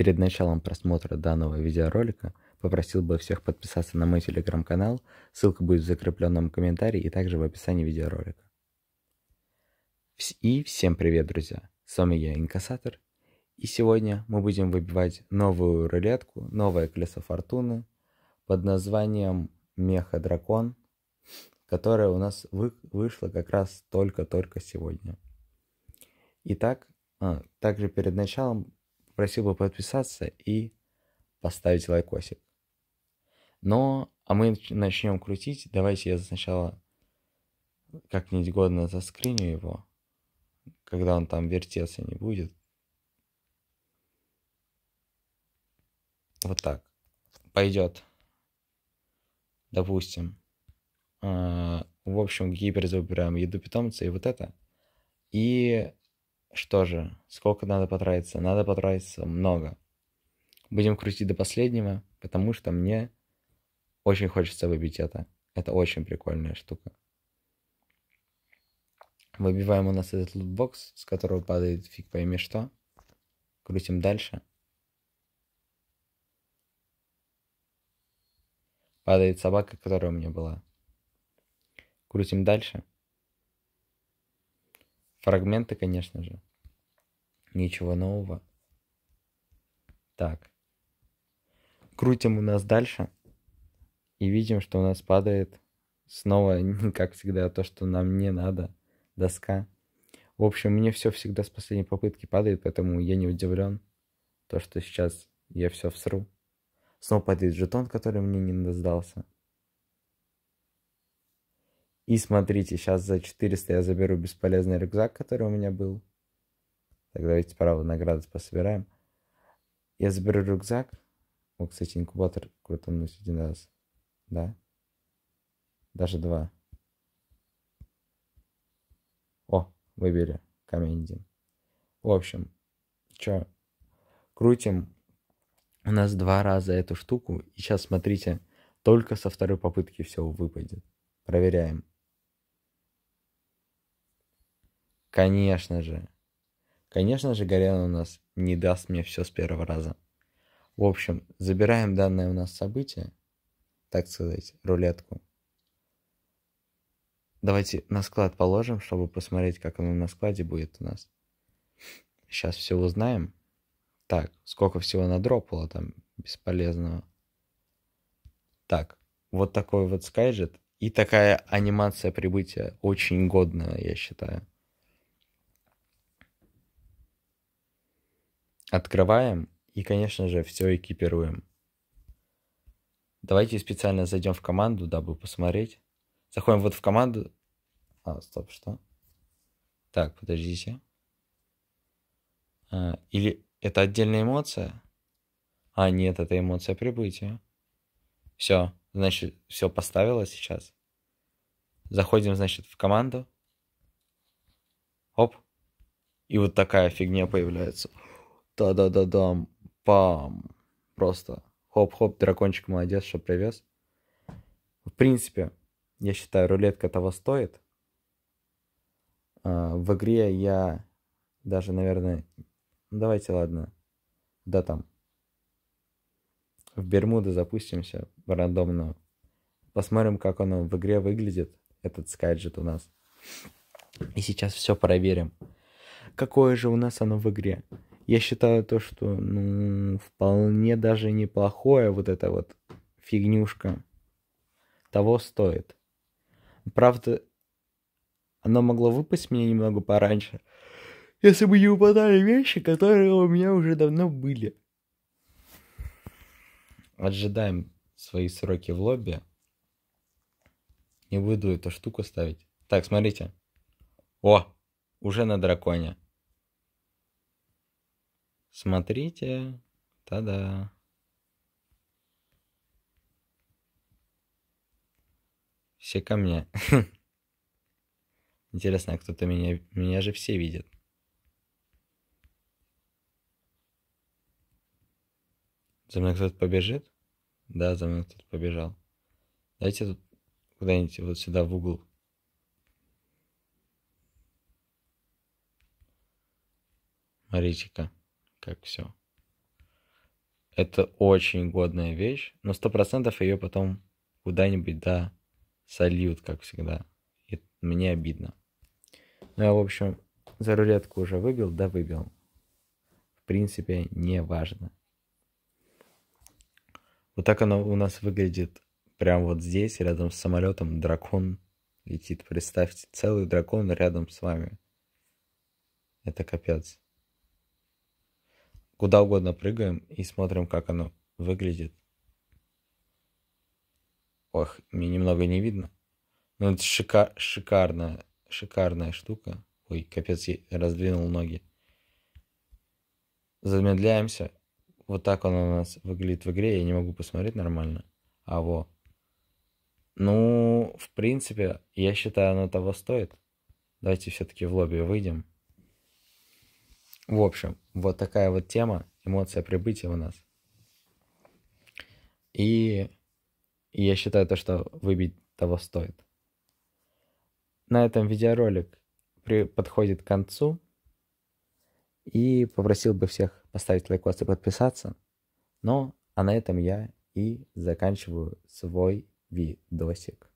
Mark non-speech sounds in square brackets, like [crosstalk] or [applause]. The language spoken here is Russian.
Перед началом просмотра данного видеоролика попросил бы всех подписаться на мой телеграм-канал, ссылка будет в закрепленном комментарии и также в описании видеоролика. И всем привет, друзья! С вами я, Инкассатор, и сегодня мы будем выбивать новую рулетку, новое колесо фортуны под названием Меха Дракон, которое у нас вы, вышло как раз только-только сегодня. Итак, а, также перед началом просил бы подписаться и поставить лайкосик. Но, а мы начнем крутить. Давайте я сначала как-нибудь годно заскриню его, когда он там вертеться не будет. Вот так. Пойдет. Допустим. А, в общем, гипер забираем еду питомца и вот это. И что же, сколько надо потратиться? Надо потратиться много. Будем крутить до последнего, потому что мне очень хочется выбить это. Это очень прикольная штука. Выбиваем у нас этот лутбокс, с которого падает фиг пойми что. Крутим дальше. Падает собака, которая у меня была. Крутим дальше. Фрагменты, конечно же. Ничего нового. Так. Крутим у нас дальше. И видим, что у нас падает снова, [laughs] как всегда, то, что нам не надо. Доска. В общем, мне все всегда с последней попытки падает, поэтому я не удивлен. То, что сейчас я все всру. Снова падает жетон, который мне не сдался. И смотрите, сейчас за 400 я заберу бесполезный рюкзак, который у меня был. Так, давайте справа награды пособираем. Я заберу рюкзак. О, кстати, инкубатор круто мной один раз. Да? Даже два. О, выбили камень один. В общем, чё, крутим у нас два раза эту штуку. И сейчас смотрите, только со второй попытки все выпадет. Проверяем. Конечно же. Конечно же, Горян у нас не даст мне все с первого раза. В общем, забираем данное у нас событие, так сказать, рулетку. Давайте на склад положим, чтобы посмотреть, как оно на складе будет у нас. Сейчас все узнаем. Так, сколько всего надропало там бесполезного. Так, вот такой вот скайджет. И такая анимация прибытия очень годная, я считаю. Открываем и, конечно же, все экипируем. Давайте специально зайдем в команду, дабы посмотреть. Заходим вот в команду. А, стоп, что? Так, подождите. А, или это отдельная эмоция? А, нет, это эмоция прибытия. Все, значит, все поставило сейчас. Заходим, значит, в команду. Оп. И вот такая фигня появляется. Да, да да дам Пам. Просто. Хоп-хоп, дракончик молодец, что привез. В принципе, я считаю, рулетка того стоит. А, в игре я даже, наверное... Ну, давайте, ладно. Да, там. В Бермуды запустимся рандомно. Посмотрим, как оно в игре выглядит, этот скайджет у нас. И сейчас все проверим. Какое же у нас оно в игре? я считаю то, что, ну, вполне даже неплохое вот это вот фигнюшка того стоит. Правда, оно могло выпасть мне немного пораньше, если бы не упадали вещи, которые у меня уже давно были. Отжидаем свои сроки в лобби. Не буду эту штуку ставить. Так, смотрите. О, уже на драконе. Смотрите. Та-да. Все ко мне. [laughs] Интересно, а кто-то меня... Меня же все видят. За мной кто-то побежит? Да, за мной кто-то побежал. Давайте тут куда-нибудь вот сюда в угол. Смотрите-ка как все. Это очень годная вещь, но сто процентов ее потом куда-нибудь, да, сольют, как всегда. И мне обидно. Ну, я, в общем, за рулетку уже выбил, да, выбил. В принципе, не важно. Вот так оно у нас выглядит прямо вот здесь, рядом с самолетом, дракон летит. Представьте, целый дракон рядом с вами. Это капец куда угодно прыгаем и смотрим, как оно выглядит. Ох, мне немного не видно. Но ну, это шика шикарная, шикарная штука. Ой, капец, я раздвинул ноги. Замедляемся. Вот так он у нас выглядит в игре. Я не могу посмотреть нормально. А во. Ну, в принципе, я считаю, оно того стоит. Давайте все-таки в лобби выйдем. В общем, вот такая вот тема, эмоция прибытия у нас. И, я считаю то, что выбить того стоит. На этом видеоролик при, подходит к концу. И попросил бы всех поставить лайкос и подписаться. Ну, а на этом я и заканчиваю свой видосик.